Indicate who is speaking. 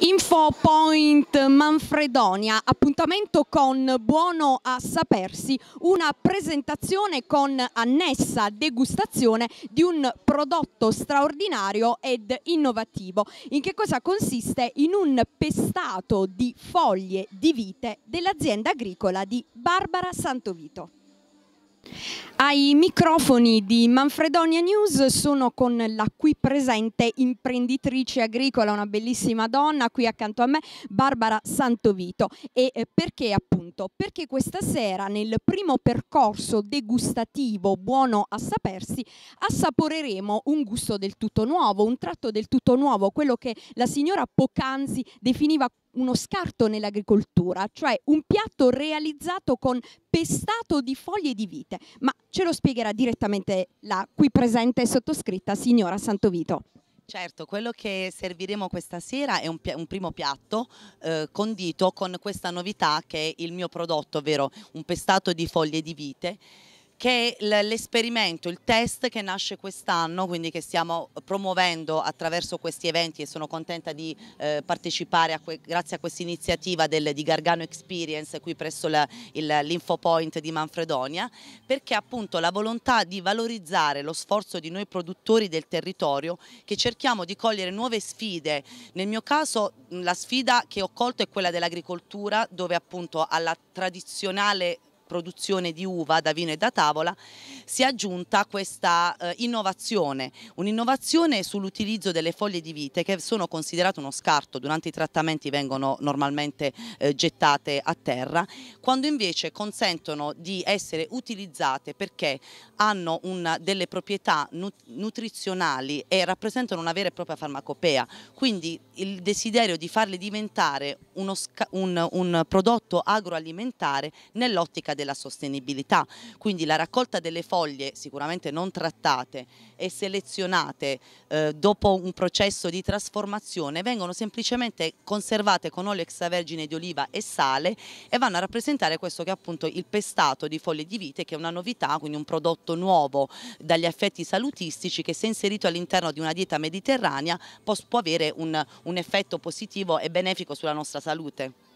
Speaker 1: Info Point Manfredonia, appuntamento con Buono a Sapersi, una presentazione con annessa degustazione di un prodotto straordinario ed innovativo. In che cosa consiste? In un pestato di foglie di vite dell'azienda agricola di Barbara Santovito. Ai microfoni di Manfredonia News sono con la qui presente imprenditrice agricola, una bellissima donna qui accanto a me, Barbara Santovito. E eh, perché appunto? Perché questa sera nel primo percorso degustativo Buono a Sapersi assaporeremo un gusto del tutto nuovo, un tratto del tutto nuovo, quello che la signora Pocanzi definiva uno scarto nell'agricoltura, cioè un piatto realizzato con pestato di foglie di vite, ma ce lo spiegherà direttamente la qui presente sottoscritta signora Santovito.
Speaker 2: Certo, quello che serviremo questa sera è un, un primo piatto eh, condito con questa novità che è il mio prodotto, ovvero un pestato di foglie di vite che è l'esperimento, il test che nasce quest'anno, quindi che stiamo promuovendo attraverso questi eventi e sono contenta di eh, partecipare a grazie a questa iniziativa di Gargano Experience qui presso l'Infopoint di Manfredonia, perché appunto la volontà di valorizzare lo sforzo di noi produttori del territorio che cerchiamo di cogliere nuove sfide. Nel mio caso la sfida che ho colto è quella dell'agricoltura dove appunto alla tradizionale produzione di uva da vino e da tavola, si è aggiunta questa eh, innovazione, un'innovazione sull'utilizzo delle foglie di vite che sono considerate uno scarto, durante i trattamenti vengono normalmente eh, gettate a terra, quando invece consentono di essere utilizzate perché hanno una, delle proprietà nut nutrizionali e rappresentano una vera e propria farmacopea, quindi il desiderio di farle diventare un, un prodotto agroalimentare nell'ottica della sostenibilità, quindi la raccolta delle foglie sicuramente non trattate e selezionate eh, dopo un processo di trasformazione vengono semplicemente conservate con olio extravergine di oliva e sale e vanno a rappresentare questo che è appunto il pestato di foglie di vite che è una novità, quindi un prodotto nuovo dagli effetti salutistici che se inserito all'interno di una dieta mediterranea può avere un, un effetto positivo e benefico sulla nostra salute.